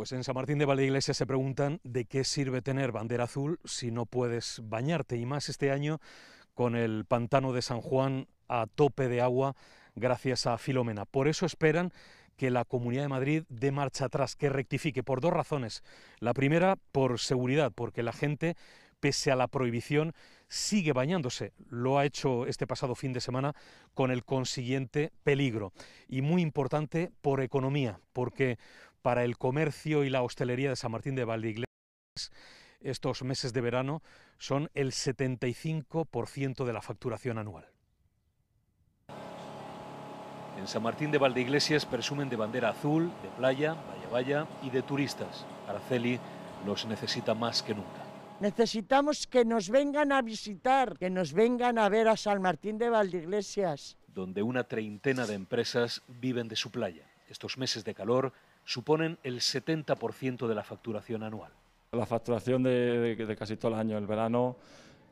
Pues en San Martín de Iglesia se preguntan de qué sirve tener bandera azul si no puedes bañarte y más este año con el pantano de San Juan a tope de agua gracias a Filomena. Por eso esperan que la Comunidad de Madrid dé marcha atrás, que rectifique por dos razones. La primera, por seguridad, porque la gente, pese a la prohibición, sigue bañándose. Lo ha hecho este pasado fin de semana con el consiguiente peligro. Y muy importante por economía, porque para el comercio y la hostelería de San Martín de Valdeiglesias... estos meses de verano son el 75% de la facturación anual. En San Martín de Valdeiglesias presumen de bandera azul, de playa, vaya vaya y de turistas. Araceli los necesita más que nunca. Necesitamos que nos vengan a visitar, que nos vengan a ver a San Martín de Valdiglesias. Donde una treintena de empresas viven de su playa. Estos meses de calor suponen el 70% de la facturación anual. La facturación de, casi todo el año, el verano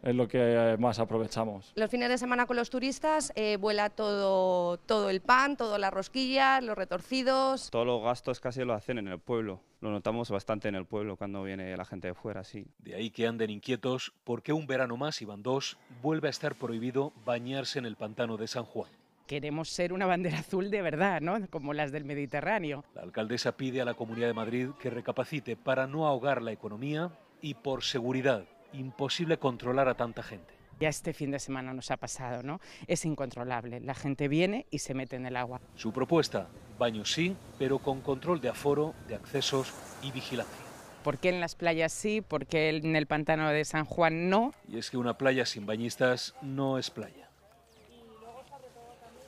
es lo que eh, más aprovechamos. Los fines de semana con los turistas eh, vuela todo, todo el pan, todas las rosquillas, los retorcidos. Todos los gastos casi lo hacen en el pueblo. Lo notamos bastante en el pueblo cuando viene la gente de fuera, sí. De ahí que anden inquietos porque un verano más, van dos. vuelve a estar prohibido bañarse en el pantano de San Juan queremos ser una bandera azul de verdad, ¿no? Como las del Mediterráneo. La alcaldesa pide a la Comunidad de Madrid que recapacite para no ahogar la economía y por seguridad imposible controlar a tanta gente. Ya este fin de semana nos ha pasado, ¿no? Es incontrolable. La gente viene y se mete en el agua. Su propuesta, baño sí, pero con control de aforo, de accesos y vigilancia. ¿Por qué en las playas sí? ¿Por qué en el pantano de San Juan no? Y es que una playa sin bañistas no es playa.